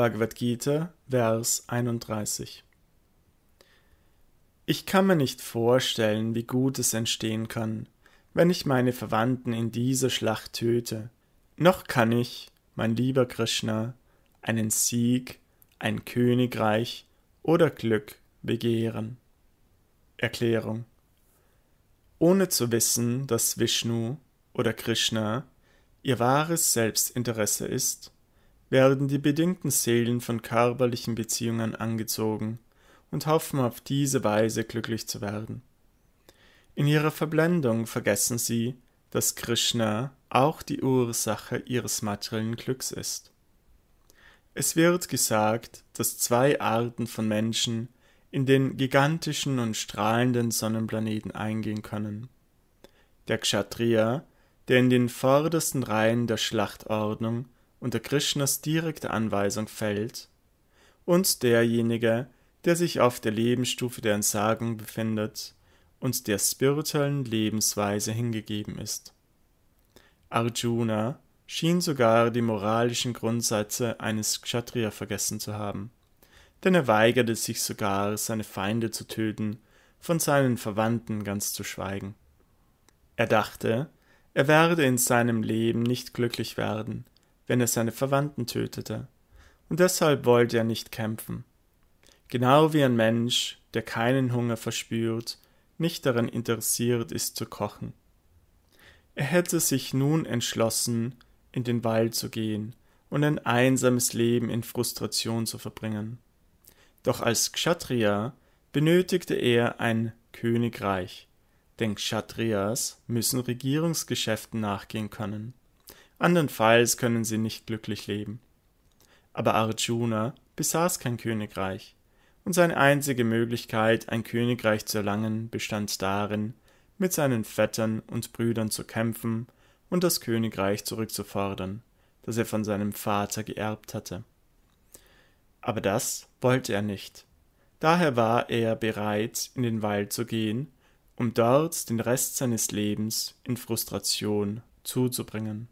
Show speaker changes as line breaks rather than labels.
Bhagavad Gita, Vers 31. Ich kann mir nicht vorstellen, wie gut es entstehen kann, wenn ich meine Verwandten in dieser Schlacht töte. Noch kann ich, mein lieber Krishna, einen Sieg, ein Königreich oder Glück begehren. Erklärung Ohne zu wissen, dass Vishnu oder Krishna ihr wahres Selbstinteresse ist, werden die bedingten Seelen von körperlichen Beziehungen angezogen und hoffen auf diese Weise glücklich zu werden. In ihrer Verblendung vergessen sie, dass Krishna auch die Ursache ihres materiellen Glücks ist. Es wird gesagt, dass zwei Arten von Menschen in den gigantischen und strahlenden Sonnenplaneten eingehen können. Der Kshatriya, der in den vordersten Reihen der Schlachtordnung unter Krishnas direkte Anweisung fällt, und derjenige, der sich auf der Lebensstufe der Entsagung befindet und der spirituellen Lebensweise hingegeben ist. Arjuna schien sogar die moralischen Grundsätze eines Kshatriya vergessen zu haben, denn er weigerte sich sogar, seine Feinde zu töten, von seinen Verwandten ganz zu schweigen. Er dachte, er werde in seinem Leben nicht glücklich werden, wenn er seine Verwandten tötete, und deshalb wollte er nicht kämpfen. Genau wie ein Mensch, der keinen Hunger verspürt, nicht daran interessiert ist zu kochen. Er hätte sich nun entschlossen, in den Wald zu gehen und ein einsames Leben in Frustration zu verbringen. Doch als Kshatriya benötigte er ein Königreich, denn Kshatriyas müssen Regierungsgeschäften nachgehen können andernfalls können sie nicht glücklich leben. Aber Arjuna besaß kein Königreich, und seine einzige Möglichkeit, ein Königreich zu erlangen, bestand darin, mit seinen Vettern und Brüdern zu kämpfen und das Königreich zurückzufordern, das er von seinem Vater geerbt hatte. Aber das wollte er nicht. Daher war er bereit, in den Wald zu gehen, um dort den Rest seines Lebens in Frustration zuzubringen.